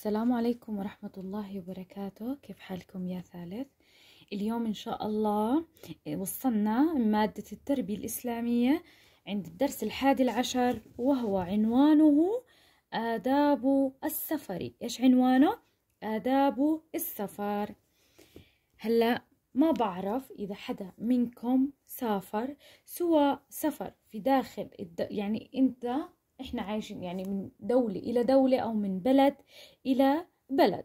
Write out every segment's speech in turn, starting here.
السلام عليكم ورحمة الله وبركاته كيف حالكم يا ثالث اليوم إن شاء الله إيه، وصلنا مادة التربية الإسلامية عند الدرس الحادي عشر وهو عنوانه آداب السفر إيش عنوانه؟ آداب السفر هلأ ما بعرف إذا حدا منكم سافر سوى سفر في داخل الد... يعني أنت احنا عايشين يعني من دولة إلى دولة أو من بلد إلى بلد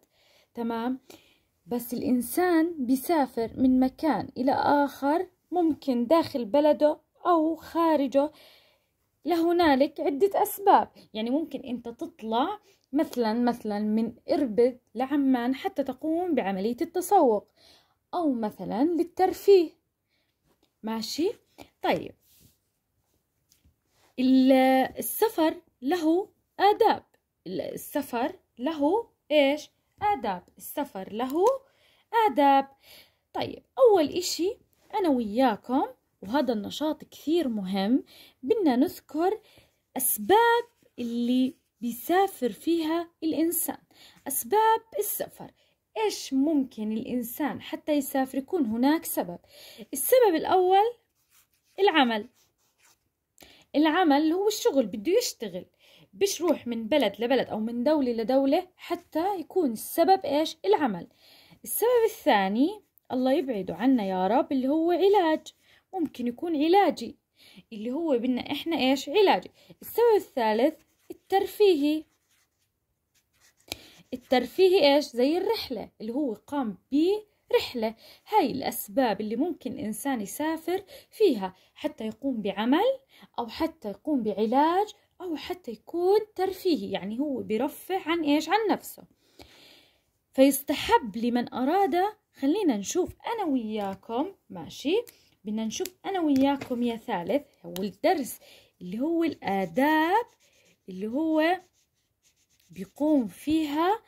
تمام بس الإنسان بيسافر من مكان إلى آخر ممكن داخل بلده أو خارجه لهنالك عدة أسباب يعني ممكن أنت تطلع مثلا مثلا من إربد لعمان حتى تقوم بعملية التسوق أو مثلا للترفيه ماشي طيب السفر له آداب السفر له إيش آداب السفر له آداب طيب أول إشي أنا وياكم وهذا النشاط كثير مهم بدنا نذكر أسباب اللي بيسافر فيها الإنسان أسباب السفر إيش ممكن الإنسان حتى يسافر يكون هناك سبب السبب الأول العمل العمل هو الشغل بده يشتغل مش روح من بلد لبلد أو من دولة لدولة حتى يكون السبب إيش العمل السبب الثاني الله يبعده عنا يا رب اللي هو علاج ممكن يكون علاجي اللي هو بدنا إحنا إيش علاجي السبب الثالث الترفيهي الترفيهي إيش زي الرحلة اللي هو قام بيه رحلة هاي الأسباب اللي ممكن إنسان يسافر فيها حتى يقوم بعمل أو حتى يقوم بعلاج أو حتى يكون ترفيهي يعني هو برفه عن إيش عن نفسه فيستحب لمن أراد خلينا نشوف أنا وياكم ماشي بدنا نشوف أنا وياكم يا ثالث والدرس الدرس اللي هو الآداب اللي هو بيقوم فيها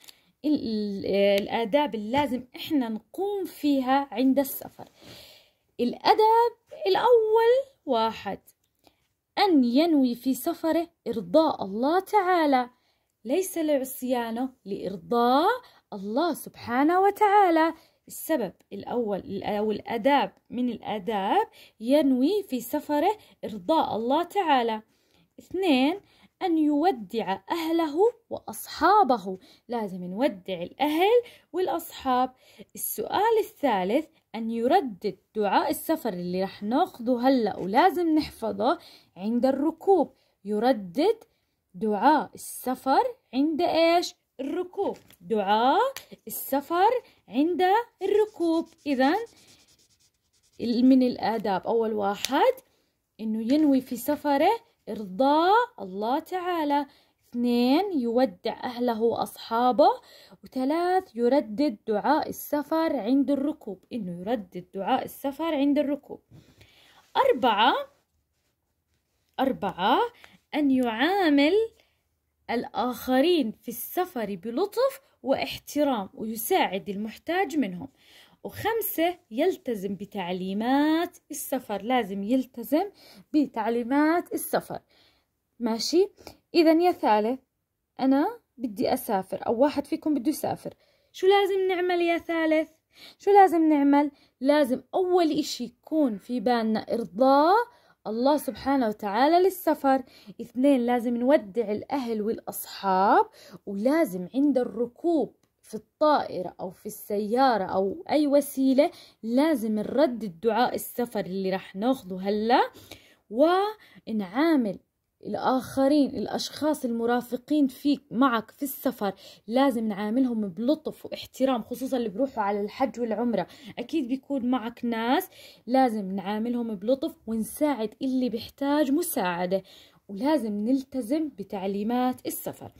الآداب اللي لازم إحنا نقوم فيها عند السفر الأدب الأول واحد أن ينوي في سفره إرضاء الله تعالى ليس لعصيانه لإرضاء الله سبحانه وتعالى السبب الأول أو الأداب من الآداب ينوي في سفره إرضاء الله تعالى اثنين أن يودع أهله وأصحابه لازم نودع الأهل والأصحاب السؤال الثالث أن يردد دعاء السفر اللي رح ناخذه هلأ ولازم نحفظه عند الركوب يردد دعاء السفر عند إيش؟ الركوب دعاء السفر عند الركوب إذا من الآداب أول واحد إنه ينوي في سفره إرضاء الله تعالى اثنين يودع أهله وأصحابه وثلاث يردد دعاء السفر عند الركوب إنه يردد دعاء السفر عند الركوب أربعة أربعة أن يعامل الآخرين في السفر بلطف واحترام ويساعد المحتاج منهم وخمسة يلتزم بتعليمات السفر لازم يلتزم بتعليمات السفر ماشي إذا يا ثالث أنا بدي أسافر أو واحد فيكم بده يسافر شو لازم نعمل يا ثالث شو لازم نعمل لازم أول إشي يكون في بالنا إرضاء الله سبحانه وتعالى للسفر اثنين لازم نودع الأهل والأصحاب ولازم عند الركوب في الطائرة أو في السيارة أو أي وسيلة لازم نرد الدعاء السفر اللي راح ناخده هلا ونعامل الآخرين الأشخاص المرافقين فيك معك في السفر لازم نعاملهم بلطف واحترام خصوصا اللي بروحوا على الحج والعمرة أكيد بيكون معك ناس لازم نعاملهم بلطف ونساعد اللي بيحتاج مساعدة ولازم نلتزم بتعليمات السفر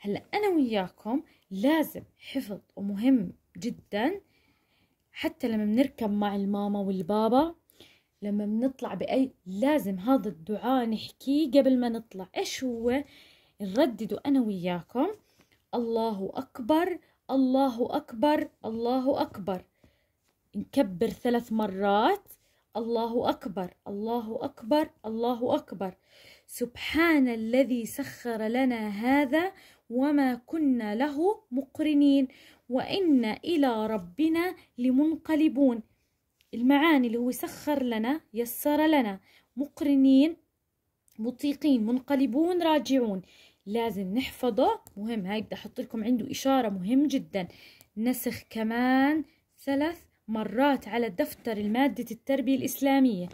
هلا أنا وياكم لازم حفظ ومهم جدا حتى لما بنركب مع الماما والبابا لما بنطلع بأي لازم هذا الدعاء نحكيه قبل ما نطلع إيش هو نردده أنا وياكم الله أكبر الله أكبر الله أكبر نكبر ثلاث مرات الله أكبر الله أكبر الله أكبر سبحان الذي سخر لنا هذا وما كنا له مقرنين وإنا إلى ربنا لمنقلبون المعاني اللي هو سخر لنا يسر لنا مقرنين مطيقين منقلبون راجعون لازم نحفظه مهم هاي بدي احط لكم عنده اشاره مهم جدا نسخ كمان ثلاث مرات على دفتر الماده التربيه الاسلاميه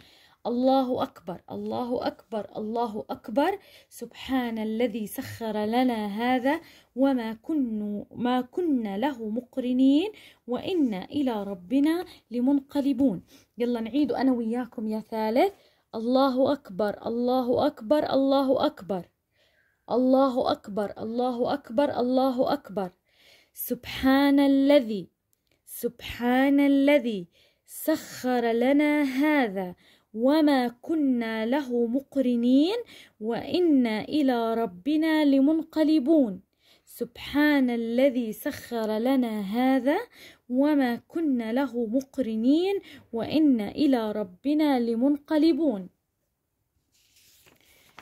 الله أكبر الله أكبر الله أكبر سبحان الذي سخر لنا هذا وما كن ما كنا له مقرنين وإنا إلى ربنا لمنقلبون يلا نعيد أنا وياكم يا ثالث الله أكبر الله أكبر الله أكبر الله أكبر الله أكبر الله أكبر سبحان الذي سبحان الذي سخر لنا هذا وما كنا له مقرنين وإنا إلى ربنا لمنقلبون سبحان الذي سخر لنا هذا وما كنا له مقرنين وإنا إلى ربنا لمنقلبون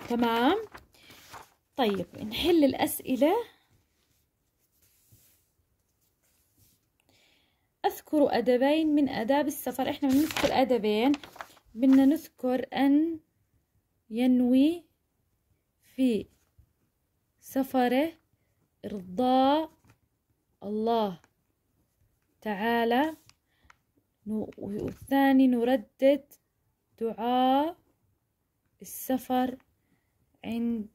تمام طيب نحل الأسئلة أذكر أدبين من آداب السفر إحنا بنذكر أدبين بدنا نذكر أن ينوي في سفره إرضاء الله تعالى والثاني نردد دعاء السفر عند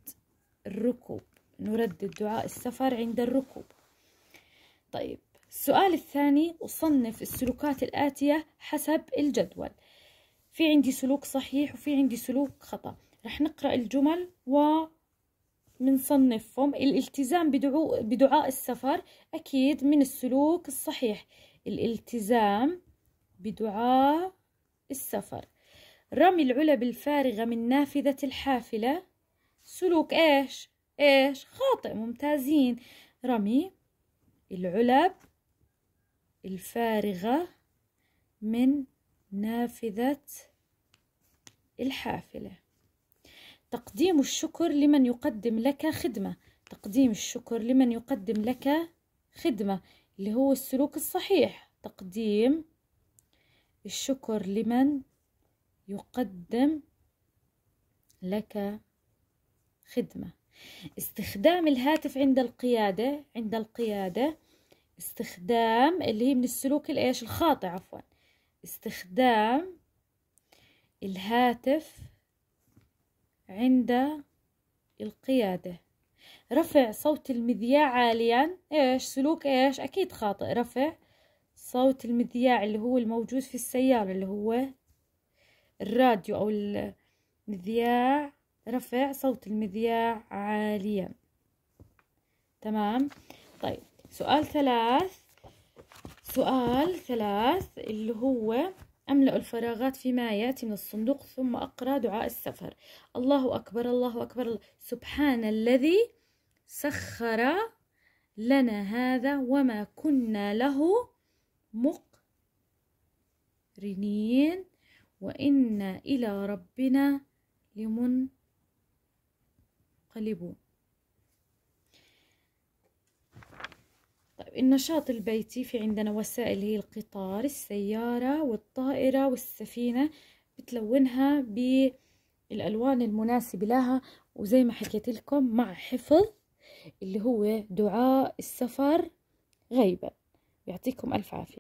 الركوب نردد دعاء السفر عند الركوب طيب السؤال الثاني أصنف السلوكات الآتية حسب الجدول في عندي سلوك صحيح وفي عندي سلوك خطأ رح نقرأ الجمل و بنصنفهم الالتزام بدعو بدعاء السفر أكيد من السلوك الصحيح الالتزام بدعاء السفر رمي العلب الفارغة من نافذة الحافلة سلوك إيش؟ إيش؟ خاطئ ممتازين رمي العلب الفارغة من نافذة الحافلة تقديم الشكر لمن يقدم لك خدمة تقديم الشكر لمن يقدم لك خدمة اللي هو السلوك الصحيح تقديم الشكر لمن يقدم لك خدمة استخدام الهاتف عند القيادة عند القيادة استخدام اللي هي من السلوك الايش الخاطئ عفوا استخدام الهاتف عند القيادة رفع صوت المذياع عاليا ايش سلوك ايش اكيد خاطئ رفع صوت المذياع اللي هو الموجود في السيارة اللي هو الراديو او المذياع رفع صوت المذياع عاليا تمام طيب سؤال ثلاث سؤال ثلاث اللي هو أملأ الفراغات فيما يأتي من الصندوق ثم أقرأ دعاء السفر الله أكبر الله أكبر سبحان الذي سخر لنا هذا وما كنا له مقرنين وإنا إلى ربنا لمنقلبون النشاط البيتي في عندنا وسائل هي القطار السيارة والطائرة والسفينة بتلونها بالألوان المناسبة لها وزي ما حكيت لكم مع حفظ اللي هو دعاء السفر غيبا يعطيكم ألف عافية